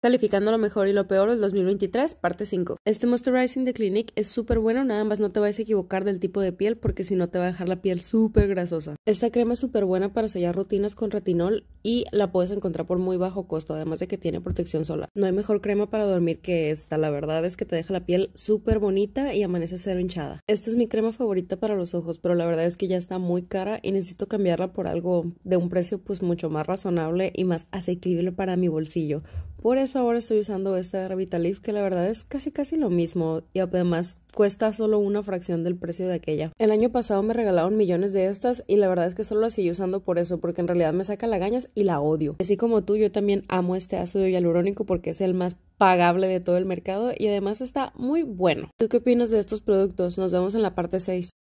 calificando lo mejor y lo peor del 2023, parte 5. Este Moisturizing de Clinique es súper bueno, nada más no te vayas a equivocar del tipo de piel porque si no te va a dejar la piel súper grasosa. Esta crema es súper buena para sellar rutinas con retinol y la puedes encontrar por muy bajo costo, además de que tiene protección solar. No hay mejor crema para dormir que esta, la verdad es que te deja la piel súper bonita y amanece cero hinchada. Esta es mi crema favorita para los ojos, pero la verdad es que ya está muy cara y necesito cambiarla por algo de un precio pues mucho más razonable y más asequible para mi bolsillo por eso ahora estoy usando esta Revitalift que la verdad es casi casi lo mismo y además cuesta solo una fracción del precio de aquella. El año pasado me regalaron millones de estas y la verdad es que solo las sigo usando por eso porque en realidad me saca lagañas y la odio. Así como tú yo también amo este ácido hialurónico porque es el más pagable de todo el mercado y además está muy bueno. ¿Tú qué opinas de estos productos? Nos vemos en la parte 6.